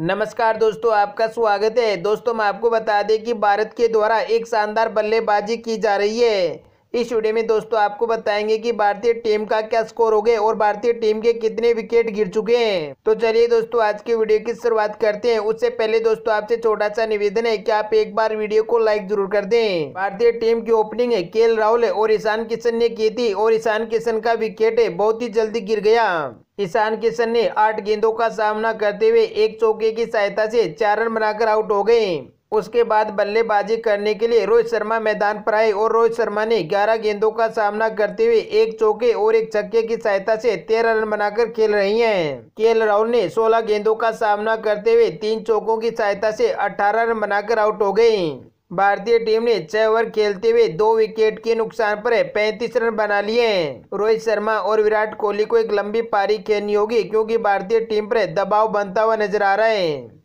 नमस्कार दोस्तों आपका स्वागत है दोस्तों मैं आपको बता दें कि भारत के द्वारा एक शानदार बल्लेबाजी की जा रही है इस वीडियो में दोस्तों आपको बताएंगे कि भारतीय टीम का क्या स्कोर हो गया और भारतीय टीम के कितने विकेट गिर चुके हैं तो चलिए दोस्तों आज की वीडियो की शुरुआत करते हैं उससे पहले दोस्तों आपसे छोटा सा निवेदन है कि आप एक बार वीडियो को लाइक जरूर कर दें भारतीय टीम की ओपनिंग है के राहुल और ईशान किशन ने की थी और ईशान किशन का विकेट बहुत ही जल्दी गिर गया ईशान किशन ने आठ गेंदों का सामना करते हुए एक चौके की सहायता से चार रन बनाकर आउट हो गए उसके बाद बल्लेबाजी करने के लिए रोहित शर्मा मैदान पर आए और रोहित शर्मा ने 11 गेंदों का सामना करते हुए एक चौके और एक छक्के की सहायता से 13 रन बनाकर खेल रही हैं। के राहुल ने 16 गेंदों का सामना करते हुए तीन चौकों की सहायता से 18 रन बनाकर आउट हो गयी भारतीय टीम ने छह ओवर खेलते हुए दो विकेट के नुकसान पर पैंतीस रन बना लिए हैं रोहित शर्मा और विराट कोहली को एक लंबी पारी खेलनी होगी क्योंकि भारतीय टीम पर दबाव बनता हुआ नजर आ रहा है